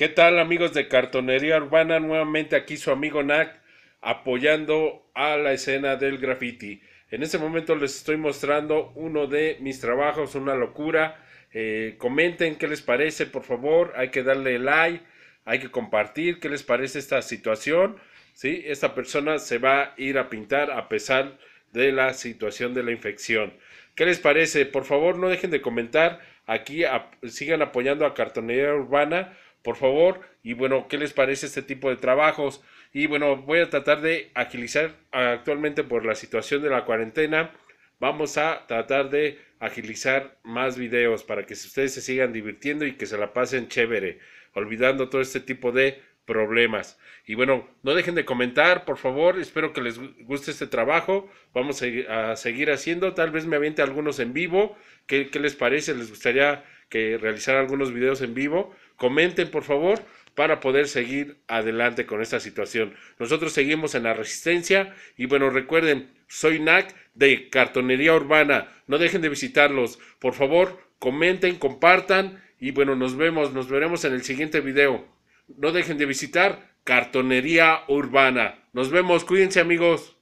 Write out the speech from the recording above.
¿Qué tal amigos de Cartonería Urbana? Nuevamente aquí su amigo Nac apoyando a la escena del graffiti. En este momento les estoy mostrando uno de mis trabajos, una locura. Eh, comenten qué les parece, por favor. Hay que darle like, hay que compartir qué les parece esta situación. ¿sí? Esta persona se va a ir a pintar a pesar de la situación de la infección. ¿Qué les parece? Por favor, no dejen de comentar. Aquí sigan apoyando a Cartonería Urbana por favor. Y bueno, ¿qué les parece este tipo de trabajos? Y bueno, voy a tratar de agilizar actualmente por la situación de la cuarentena. Vamos a tratar de agilizar más videos para que ustedes se sigan divirtiendo y que se la pasen chévere, olvidando todo este tipo de problemas. Y bueno, no dejen de comentar, por favor. Espero que les guste este trabajo. Vamos a, seguir haciendo. Tal vez me aviente algunos en vivo. ¿Qué, les parece? ¿Les gustaría que realizara algunos videos en vivo? comenten por favor para poder seguir adelante con esta situación. Nosotros seguimos en la resistencia y bueno, recuerden, soy NAC de Cartonería Urbana. No dejen de visitarlos. Por favor, comenten, compartan y bueno, nos vemos, nos veremos en el siguiente video. No dejen de visitar Cartonería Urbana. Nos vemos, cuídense amigos.